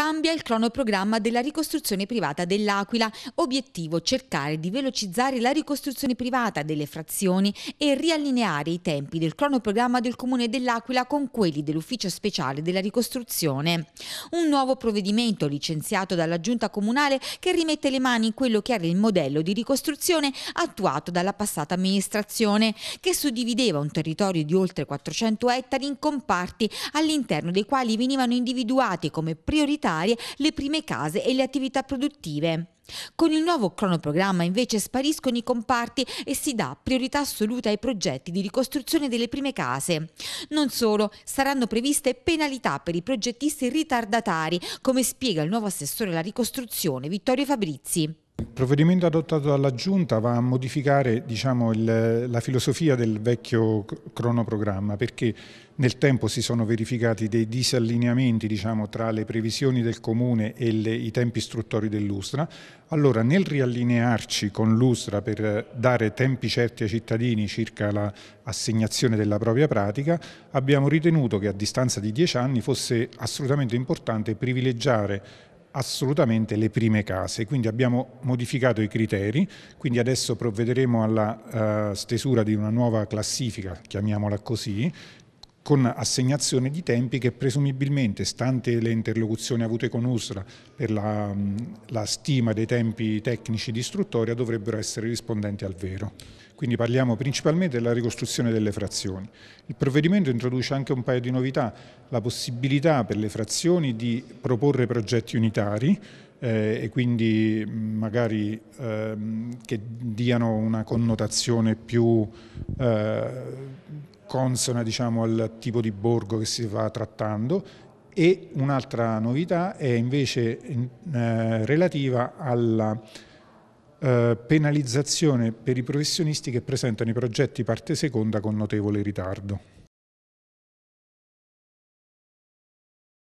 Cambia il cronoprogramma della ricostruzione privata dell'Aquila, obiettivo cercare di velocizzare la ricostruzione privata delle frazioni e riallineare i tempi del cronoprogramma del Comune dell'Aquila con quelli dell'Ufficio Speciale della Ricostruzione. Un nuovo provvedimento licenziato dalla Giunta Comunale che rimette le mani in quello che era il modello di ricostruzione attuato dalla passata amministrazione, che suddivideva un territorio di oltre 400 ettari in comparti all'interno dei quali venivano individuati come priorità sanitarie, le prime case e le attività produttive. Con il nuovo cronoprogramma invece spariscono i comparti e si dà priorità assoluta ai progetti di ricostruzione delle prime case. Non solo, saranno previste penalità per i progettisti ritardatari, come spiega il nuovo assessore alla ricostruzione Vittorio Fabrizi. Il provvedimento adottato dalla Giunta va a modificare diciamo, il, la filosofia del vecchio cronoprogramma perché nel tempo si sono verificati dei disallineamenti diciamo, tra le previsioni del Comune e le, i tempi istruttori dell'Ustra. Allora nel riallinearci con l'Ustra per dare tempi certi ai cittadini circa l'assegnazione della propria pratica abbiamo ritenuto che a distanza di dieci anni fosse assolutamente importante privilegiare assolutamente le prime case, quindi abbiamo modificato i criteri, quindi adesso provvederemo alla uh, stesura di una nuova classifica, chiamiamola così, con assegnazione di tempi che presumibilmente, stante le interlocuzioni avute con USRA per la, mm, la stima dei tempi tecnici di istruttoria, dovrebbero essere rispondenti al vero. Quindi parliamo principalmente della ricostruzione delle frazioni. Il provvedimento introduce anche un paio di novità, la possibilità per le frazioni di proporre progetti unitari eh, e quindi magari ehm, che diano una connotazione più eh, consona diciamo, al tipo di borgo che si va trattando e un'altra novità è invece eh, relativa alla eh, penalizzazione per i professionisti che presentano i progetti parte seconda con notevole ritardo.